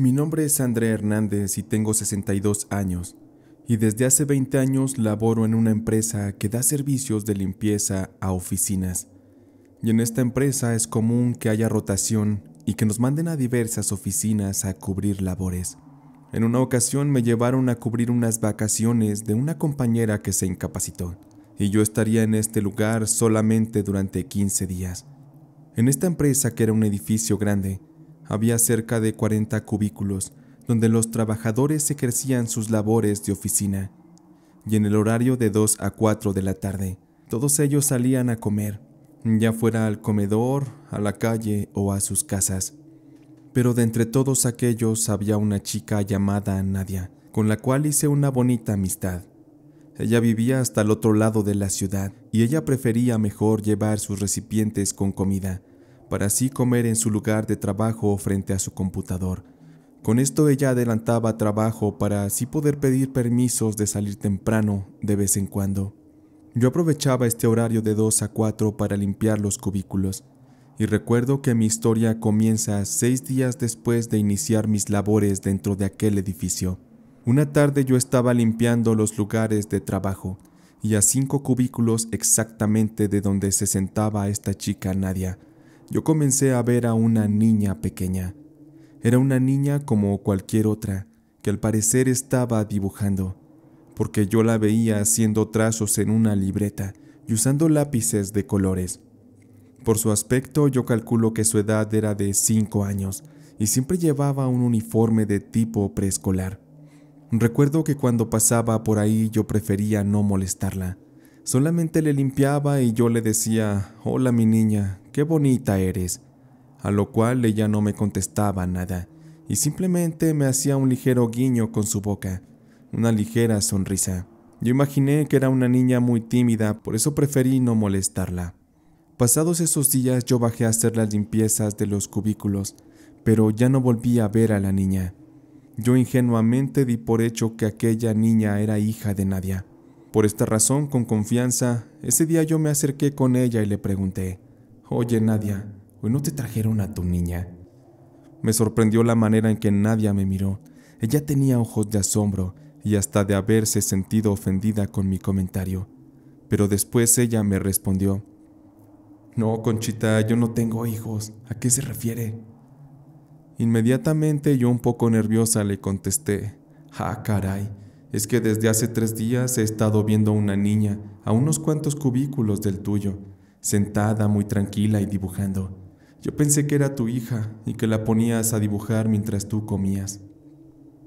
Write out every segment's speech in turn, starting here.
Mi nombre es André Hernández y tengo 62 años, y desde hace 20 años laboro en una empresa que da servicios de limpieza a oficinas. Y en esta empresa es común que haya rotación y que nos manden a diversas oficinas a cubrir labores. En una ocasión me llevaron a cubrir unas vacaciones de una compañera que se incapacitó, y yo estaría en este lugar solamente durante 15 días. En esta empresa, que era un edificio grande, había cerca de 40 cubículos donde los trabajadores ejercían sus labores de oficina, y en el horario de 2 a 4 de la tarde, todos ellos salían a comer, ya fuera al comedor, a la calle o a sus casas. Pero de entre todos aquellos había una chica llamada Nadia, con la cual hice una bonita amistad. Ella vivía hasta el otro lado de la ciudad y ella prefería mejor llevar sus recipientes con comida para así comer en su lugar de trabajo frente a su computador. Con esto ella adelantaba trabajo para así poder pedir permisos de salir temprano de vez en cuando. Yo aprovechaba este horario de 2 a 4 para limpiar los cubículos, y recuerdo que mi historia comienza seis días después de iniciar mis labores dentro de aquel edificio. Una tarde yo estaba limpiando los lugares de trabajo, y a cinco cubículos exactamente de donde se sentaba esta chica Nadia yo comencé a ver a una niña pequeña. Era una niña como cualquier otra, que al parecer estaba dibujando, porque yo la veía haciendo trazos en una libreta y usando lápices de colores. Por su aspecto yo calculo que su edad era de 5 años y siempre llevaba un uniforme de tipo preescolar. Recuerdo que cuando pasaba por ahí yo prefería no molestarla, Solamente le limpiaba y yo le decía, Hola mi niña, qué bonita eres, a lo cual ella no me contestaba nada, y simplemente me hacía un ligero guiño con su boca, una ligera sonrisa. Yo imaginé que era una niña muy tímida, por eso preferí no molestarla. Pasados esos días yo bajé a hacer las limpiezas de los cubículos, pero ya no volví a ver a la niña. Yo ingenuamente di por hecho que aquella niña era hija de Nadia. Por esta razón, con confianza, ese día yo me acerqué con ella y le pregunté, Oye Nadia, ¿hoy no te trajeron a tu niña? Me sorprendió la manera en que Nadia me miró. Ella tenía ojos de asombro y hasta de haberse sentido ofendida con mi comentario. Pero después ella me respondió, No, Conchita, yo no tengo hijos. ¿A qué se refiere? Inmediatamente yo un poco nerviosa le contesté, Ah, caray, es que desde hace tres días he estado viendo a una niña a unos cuantos cubículos del tuyo, sentada muy tranquila y dibujando. Yo pensé que era tu hija y que la ponías a dibujar mientras tú comías.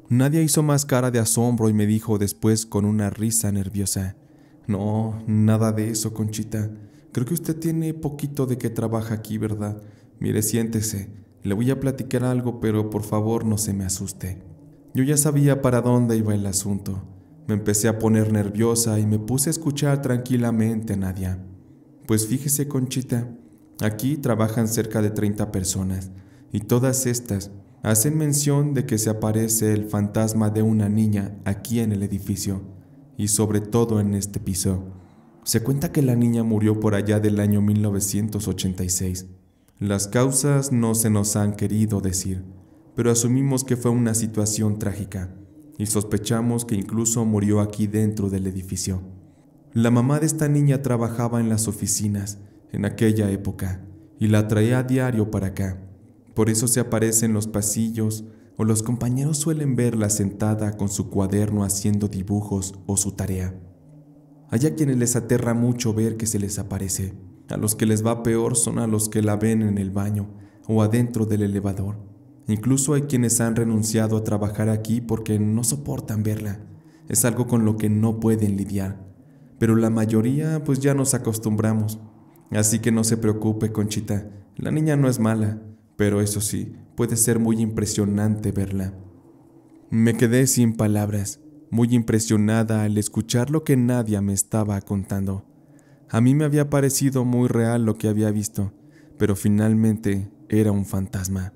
Nadie hizo más cara de asombro y me dijo después con una risa nerviosa, No, nada de eso, Conchita. Creo que usted tiene poquito de que trabaja aquí, ¿verdad? Mire, siéntese. Le voy a platicar algo, pero por favor no se me asuste. Yo ya sabía para dónde iba el asunto. Me empecé a poner nerviosa y me puse a escuchar tranquilamente a Nadia. Pues fíjese, Conchita, aquí trabajan cerca de 30 personas y todas estas hacen mención de que se aparece el fantasma de una niña aquí en el edificio y sobre todo en este piso. Se cuenta que la niña murió por allá del año 1986. Las causas no se nos han querido decir, pero asumimos que fue una situación trágica y sospechamos que incluso murió aquí dentro del edificio. La mamá de esta niña trabajaba en las oficinas en aquella época y la traía a diario para acá. Por eso se aparece en los pasillos o los compañeros suelen verla sentada con su cuaderno haciendo dibujos o su tarea. Hay a quienes les aterra mucho ver que se les aparece. A los que les va peor son a los que la ven en el baño o adentro del elevador Incluso hay quienes han renunciado a trabajar aquí porque no soportan verla. Es algo con lo que no pueden lidiar. Pero la mayoría pues ya nos acostumbramos. Así que no se preocupe, Conchita. La niña no es mala, pero eso sí, puede ser muy impresionante verla. Me quedé sin palabras, muy impresionada al escuchar lo que Nadia me estaba contando. A mí me había parecido muy real lo que había visto, pero finalmente era un fantasma.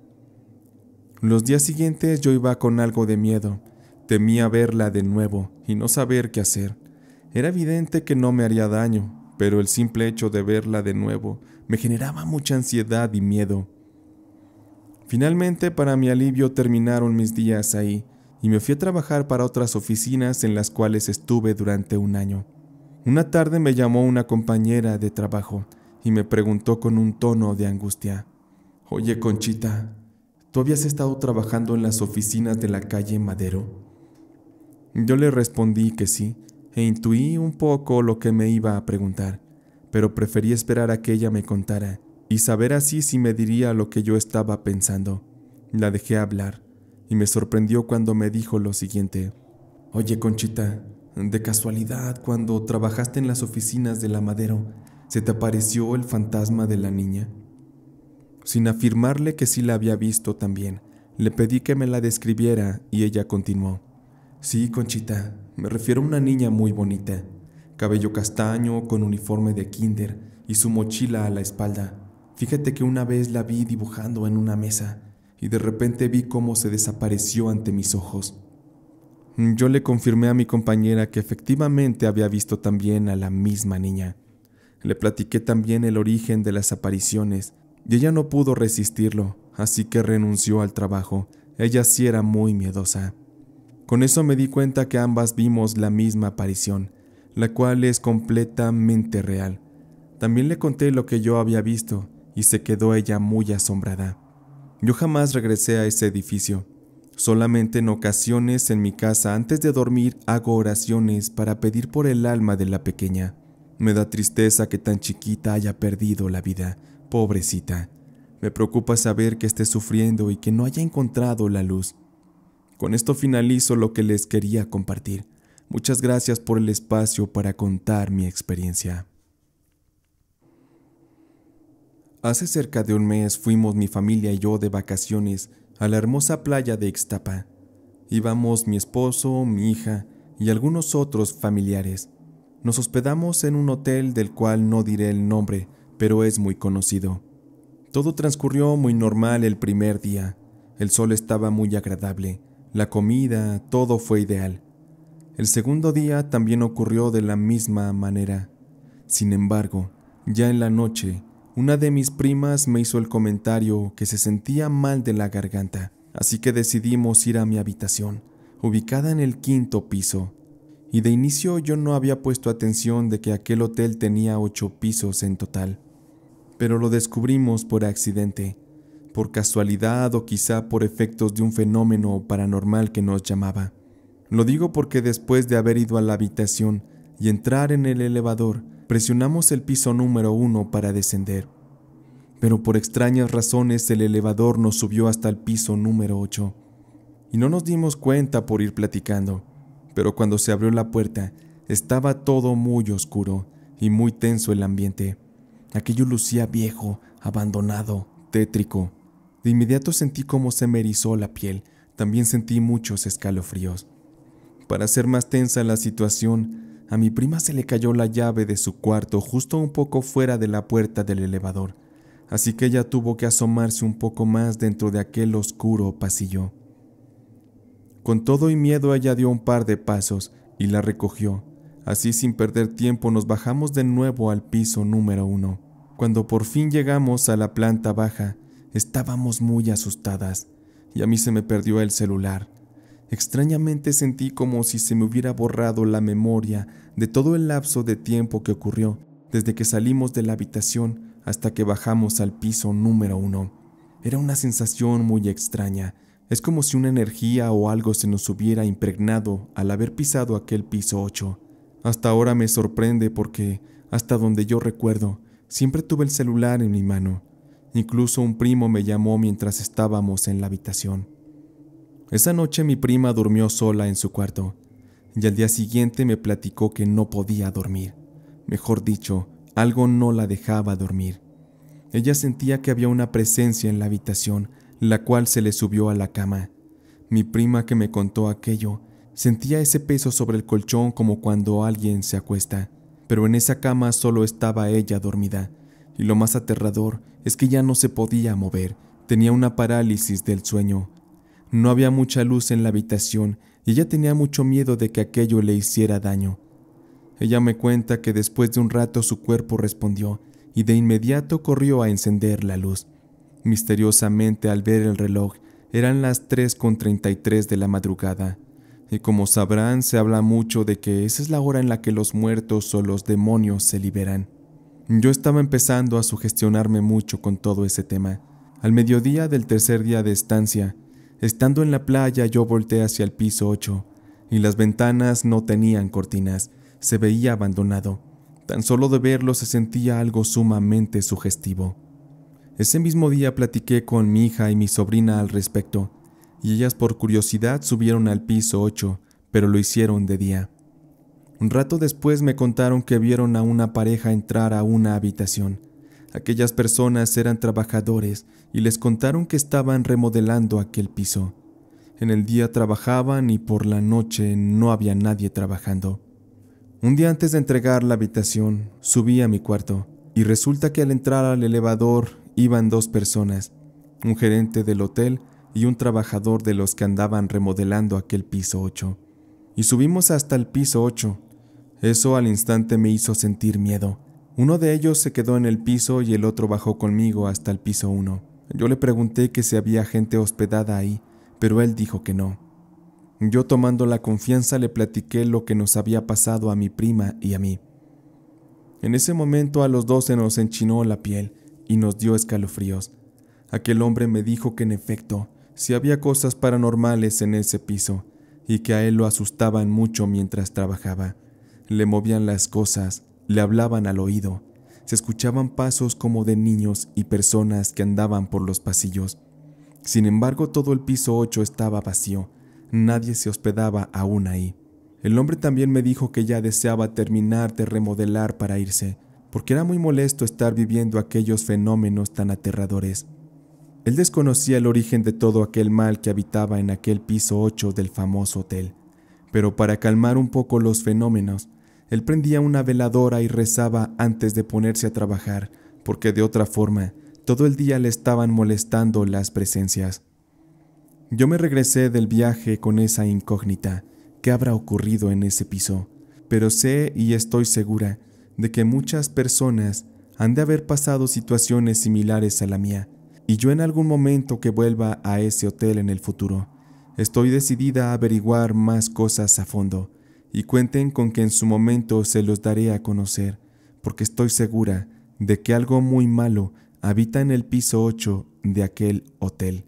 Los días siguientes yo iba con algo de miedo. Temía verla de nuevo y no saber qué hacer. Era evidente que no me haría daño, pero el simple hecho de verla de nuevo me generaba mucha ansiedad y miedo. Finalmente, para mi alivio, terminaron mis días ahí y me fui a trabajar para otras oficinas en las cuales estuve durante un año. Una tarde me llamó una compañera de trabajo y me preguntó con un tono de angustia, Oye Conchita, ¿Tú habías estado trabajando en las oficinas de la calle Madero? Yo le respondí que sí, e intuí un poco lo que me iba a preguntar, pero preferí esperar a que ella me contara y saber así si me diría lo que yo estaba pensando. La dejé hablar y me sorprendió cuando me dijo lo siguiente. Oye, Conchita, de casualidad, cuando trabajaste en las oficinas de la Madero, ¿se te apareció el fantasma de la niña? Sin afirmarle que sí la había visto también, le pedí que me la describiera y ella continuó. Sí, Conchita, me refiero a una niña muy bonita, cabello castaño, con uniforme de kinder y su mochila a la espalda. Fíjate que una vez la vi dibujando en una mesa y de repente vi cómo se desapareció ante mis ojos. Yo le confirmé a mi compañera que efectivamente había visto también a la misma niña. Le platiqué también el origen de las apariciones y ella no pudo resistirlo, así que renunció al trabajo. Ella sí era muy miedosa. Con eso me di cuenta que ambas vimos la misma aparición, la cual es completamente real. También le conté lo que yo había visto y se quedó ella muy asombrada. Yo jamás regresé a ese edificio. Solamente en ocasiones en mi casa antes de dormir hago oraciones para pedir por el alma de la pequeña. Me da tristeza que tan chiquita haya perdido la vida, Pobrecita, me preocupa saber que esté sufriendo y que no haya encontrado la luz. Con esto finalizo lo que les quería compartir. Muchas gracias por el espacio para contar mi experiencia. Hace cerca de un mes fuimos mi familia y yo de vacaciones a la hermosa playa de Ixtapa. Íbamos mi esposo, mi hija y algunos otros familiares. Nos hospedamos en un hotel del cual no diré el nombre pero es muy conocido. Todo transcurrió muy normal el primer día. El sol estaba muy agradable, la comida, todo fue ideal. El segundo día también ocurrió de la misma manera. Sin embargo, ya en la noche, una de mis primas me hizo el comentario que se sentía mal de la garganta, así que decidimos ir a mi habitación, ubicada en el quinto piso. Y de inicio yo no había puesto atención de que aquel hotel tenía ocho pisos en total pero lo descubrimos por accidente, por casualidad o quizá por efectos de un fenómeno paranormal que nos llamaba. Lo digo porque después de haber ido a la habitación y entrar en el elevador, presionamos el piso número uno para descender. Pero por extrañas razones el elevador nos subió hasta el piso número 8. Y no nos dimos cuenta por ir platicando, pero cuando se abrió la puerta estaba todo muy oscuro y muy tenso el ambiente. Aquello lucía viejo, abandonado, tétrico. De inmediato sentí cómo se me erizó la piel, también sentí muchos escalofríos. Para hacer más tensa la situación, a mi prima se le cayó la llave de su cuarto justo un poco fuera de la puerta del elevador, así que ella tuvo que asomarse un poco más dentro de aquel oscuro pasillo. Con todo y miedo ella dio un par de pasos y la recogió, Así sin perder tiempo nos bajamos de nuevo al piso número uno. Cuando por fin llegamos a la planta baja, estábamos muy asustadas y a mí se me perdió el celular. Extrañamente sentí como si se me hubiera borrado la memoria de todo el lapso de tiempo que ocurrió desde que salimos de la habitación hasta que bajamos al piso número uno. Era una sensación muy extraña. Es como si una energía o algo se nos hubiera impregnado al haber pisado aquel piso 8. Hasta ahora me sorprende porque, hasta donde yo recuerdo, siempre tuve el celular en mi mano. Incluso un primo me llamó mientras estábamos en la habitación. Esa noche mi prima durmió sola en su cuarto y al día siguiente me platicó que no podía dormir. Mejor dicho, algo no la dejaba dormir. Ella sentía que había una presencia en la habitación, la cual se le subió a la cama. Mi prima que me contó aquello Sentía ese peso sobre el colchón como cuando alguien se acuesta, pero en esa cama solo estaba ella dormida, y lo más aterrador es que ya no se podía mover, tenía una parálisis del sueño. No había mucha luz en la habitación y ella tenía mucho miedo de que aquello le hiciera daño. Ella me cuenta que después de un rato su cuerpo respondió y de inmediato corrió a encender la luz. Misteriosamente al ver el reloj eran las 3.33 de la madrugada. Y como sabrán, se habla mucho de que esa es la hora en la que los muertos o los demonios se liberan. Yo estaba empezando a sugestionarme mucho con todo ese tema. Al mediodía del tercer día de estancia, estando en la playa yo volteé hacia el piso 8, y las ventanas no tenían cortinas, se veía abandonado. Tan solo de verlo se sentía algo sumamente sugestivo. Ese mismo día platiqué con mi hija y mi sobrina al respecto, y ellas por curiosidad subieron al piso 8, pero lo hicieron de día. Un rato después me contaron que vieron a una pareja entrar a una habitación. Aquellas personas eran trabajadores y les contaron que estaban remodelando aquel piso. En el día trabajaban y por la noche no había nadie trabajando. Un día antes de entregar la habitación, subí a mi cuarto y resulta que al entrar al elevador iban dos personas, un gerente del hotel y un trabajador de los que andaban remodelando aquel piso 8. Y subimos hasta el piso 8. Eso al instante me hizo sentir miedo. Uno de ellos se quedó en el piso y el otro bajó conmigo hasta el piso 1. Yo le pregunté que si había gente hospedada ahí, pero él dijo que no. Yo tomando la confianza le platiqué lo que nos había pasado a mi prima y a mí. En ese momento a los dos se nos enchinó la piel y nos dio escalofríos. Aquel hombre me dijo que en efecto si había cosas paranormales en ese piso y que a él lo asustaban mucho mientras trabajaba. Le movían las cosas, le hablaban al oído, se escuchaban pasos como de niños y personas que andaban por los pasillos. Sin embargo, todo el piso 8 estaba vacío, nadie se hospedaba aún ahí. El hombre también me dijo que ya deseaba terminar de remodelar para irse, porque era muy molesto estar viviendo aquellos fenómenos tan aterradores. Él desconocía el origen de todo aquel mal que habitaba en aquel piso 8 del famoso hotel, pero para calmar un poco los fenómenos, él prendía una veladora y rezaba antes de ponerse a trabajar, porque de otra forma, todo el día le estaban molestando las presencias. Yo me regresé del viaje con esa incógnita, ¿qué habrá ocurrido en ese piso? Pero sé y estoy segura de que muchas personas han de haber pasado situaciones similares a la mía, y yo en algún momento que vuelva a ese hotel en el futuro, estoy decidida a averiguar más cosas a fondo, y cuenten con que en su momento se los daré a conocer, porque estoy segura de que algo muy malo habita en el piso 8 de aquel hotel.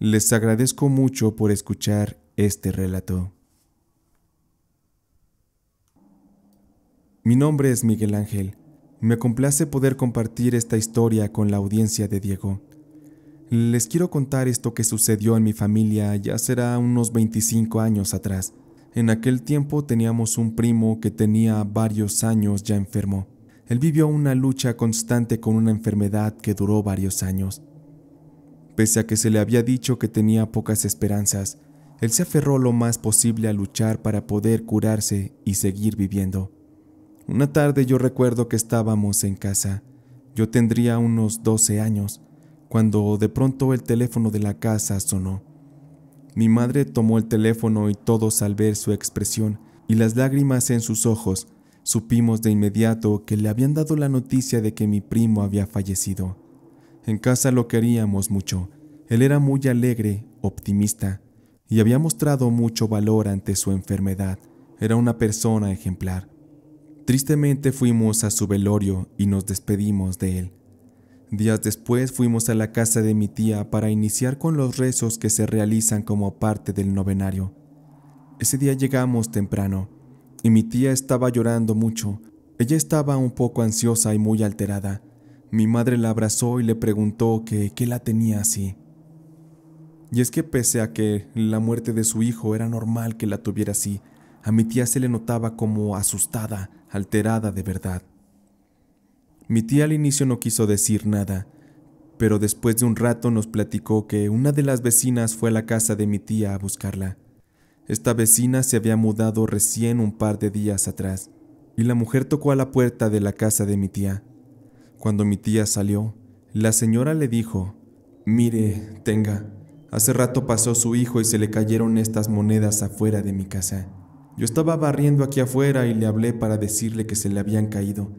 Les agradezco mucho por escuchar este relato. Mi nombre es Miguel Ángel. Me complace poder compartir esta historia con la audiencia de Diego. Les quiero contar esto que sucedió en mi familia ya será unos 25 años atrás. En aquel tiempo teníamos un primo que tenía varios años ya enfermo. Él vivió una lucha constante con una enfermedad que duró varios años. Pese a que se le había dicho que tenía pocas esperanzas, él se aferró lo más posible a luchar para poder curarse y seguir viviendo. Una tarde yo recuerdo que estábamos en casa. Yo tendría unos 12 años cuando de pronto el teléfono de la casa sonó. Mi madre tomó el teléfono y todos al ver su expresión y las lágrimas en sus ojos, supimos de inmediato que le habían dado la noticia de que mi primo había fallecido. En casa lo queríamos mucho, él era muy alegre, optimista, y había mostrado mucho valor ante su enfermedad. Era una persona ejemplar. Tristemente fuimos a su velorio y nos despedimos de él. Días después fuimos a la casa de mi tía para iniciar con los rezos que se realizan como parte del novenario. Ese día llegamos temprano y mi tía estaba llorando mucho. Ella estaba un poco ansiosa y muy alterada. Mi madre la abrazó y le preguntó que qué la tenía así. Y es que pese a que la muerte de su hijo era normal que la tuviera así, a mi tía se le notaba como asustada, alterada de verdad. Mi tía al inicio no quiso decir nada, pero después de un rato nos platicó que una de las vecinas fue a la casa de mi tía a buscarla. Esta vecina se había mudado recién un par de días atrás, y la mujer tocó a la puerta de la casa de mi tía. Cuando mi tía salió, la señora le dijo, Mire, tenga, hace rato pasó su hijo y se le cayeron estas monedas afuera de mi casa. Yo estaba barriendo aquí afuera y le hablé para decirle que se le habían caído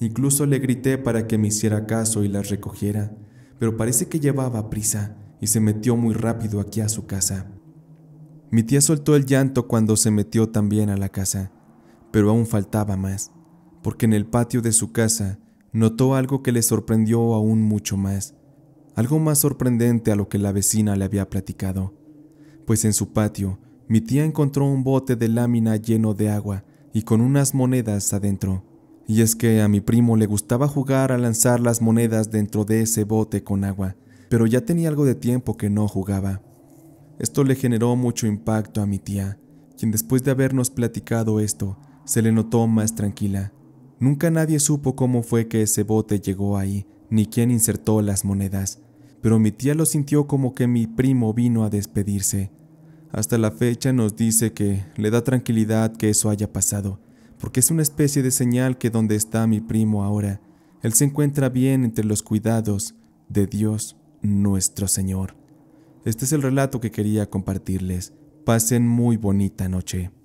Incluso le grité para que me hiciera caso y las recogiera, pero parece que llevaba prisa y se metió muy rápido aquí a su casa. Mi tía soltó el llanto cuando se metió también a la casa, pero aún faltaba más, porque en el patio de su casa notó algo que le sorprendió aún mucho más, algo más sorprendente a lo que la vecina le había platicado, pues en su patio mi tía encontró un bote de lámina lleno de agua y con unas monedas adentro. Y es que a mi primo le gustaba jugar a lanzar las monedas dentro de ese bote con agua, pero ya tenía algo de tiempo que no jugaba. Esto le generó mucho impacto a mi tía, quien después de habernos platicado esto, se le notó más tranquila. Nunca nadie supo cómo fue que ese bote llegó ahí, ni quién insertó las monedas, pero mi tía lo sintió como que mi primo vino a despedirse. Hasta la fecha nos dice que le da tranquilidad que eso haya pasado, porque es una especie de señal que donde está mi primo ahora, él se encuentra bien entre los cuidados de Dios nuestro Señor. Este es el relato que quería compartirles. Pasen muy bonita noche.